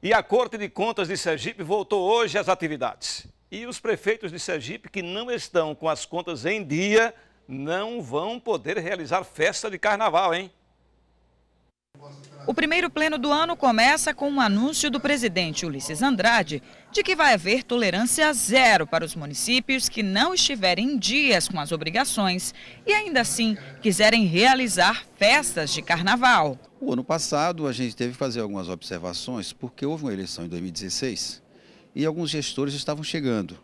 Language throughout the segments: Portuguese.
E a Corte de Contas de Sergipe voltou hoje às atividades. E os prefeitos de Sergipe que não estão com as contas em dia não vão poder realizar festa de carnaval, hein? O primeiro pleno do ano começa com um anúncio do presidente Ulisses Andrade de que vai haver tolerância zero para os municípios que não estiverem em dias com as obrigações e ainda assim quiserem realizar festas de carnaval. O ano passado a gente teve que fazer algumas observações porque houve uma eleição em 2016 e alguns gestores estavam chegando,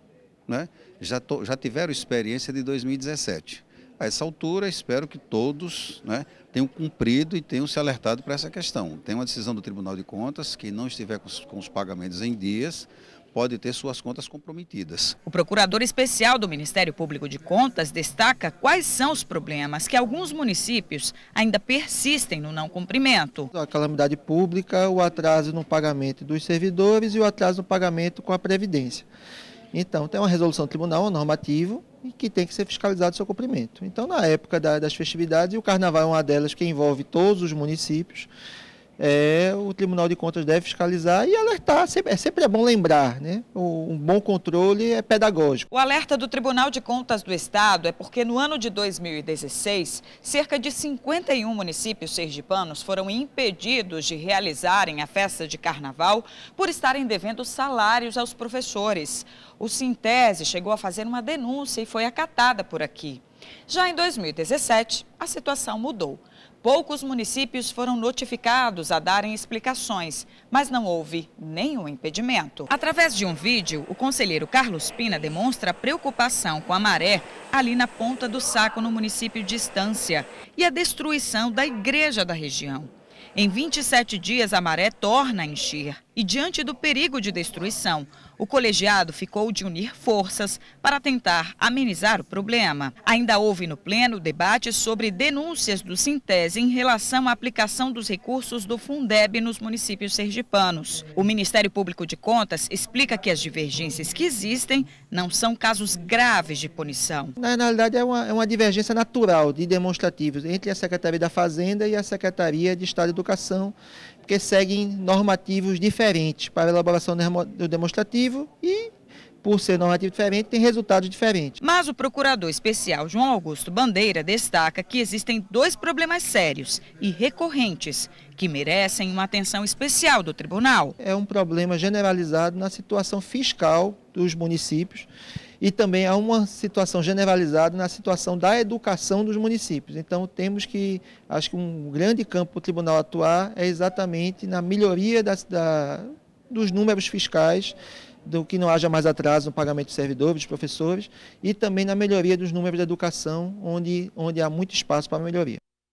né? já, to, já tiveram experiência de 2017. A essa altura, espero que todos né, tenham cumprido e tenham se alertado para essa questão. Tem uma decisão do Tribunal de Contas, que não estiver com os, com os pagamentos em dias, pode ter suas contas comprometidas. O procurador especial do Ministério Público de Contas destaca quais são os problemas que alguns municípios ainda persistem no não cumprimento. A calamidade pública, o atraso no pagamento dos servidores e o atraso no pagamento com a Previdência. Então, tem uma resolução do tribunal, um normativo, e que tem que ser fiscalizado o seu cumprimento. Então, na época da, das festividades, e o carnaval é uma delas que envolve todos os municípios, é, o Tribunal de Contas deve fiscalizar e alertar. Sempre, é sempre é bom lembrar, né? Um bom controle é pedagógico. O alerta do Tribunal de Contas do Estado é porque no ano de 2016, cerca de 51 municípios sergipanos foram impedidos de realizarem a festa de carnaval por estarem devendo salários aos professores. O Sintese chegou a fazer uma denúncia e foi acatada por aqui. Já em 2017, a situação mudou. Poucos municípios foram notificados a darem explicações, mas não houve nenhum impedimento. Através de um vídeo, o conselheiro Carlos Pina demonstra preocupação com a maré ali na ponta do saco no município de Estância e a destruição da igreja da região. Em 27 dias, a maré torna a encher e, diante do perigo de destruição, o colegiado ficou de unir forças para tentar amenizar o problema. Ainda houve no pleno debate sobre denúncias do Sintese em relação à aplicação dos recursos do Fundeb nos municípios sergipanos. O Ministério Público de Contas explica que as divergências que existem não são casos graves de punição. Na realidade, é uma, é uma divergência natural de demonstrativos entre a Secretaria da Fazenda e a Secretaria de Estado de Educação porque seguem normativos diferentes para a elaboração do demonstrativo e por ser normativo diferente, tem resultados diferentes. Mas o procurador especial João Augusto Bandeira destaca que existem dois problemas sérios e recorrentes que merecem uma atenção especial do tribunal. É um problema generalizado na situação fiscal dos municípios e também há uma situação generalizada na situação da educação dos municípios. Então, temos que, acho que um grande campo para o tribunal atuar é exatamente na melhoria da, da, dos números fiscais, do que não haja mais atraso no pagamento dos servidores, dos professores, e também na melhoria dos números da educação, onde, onde há muito espaço para melhoria.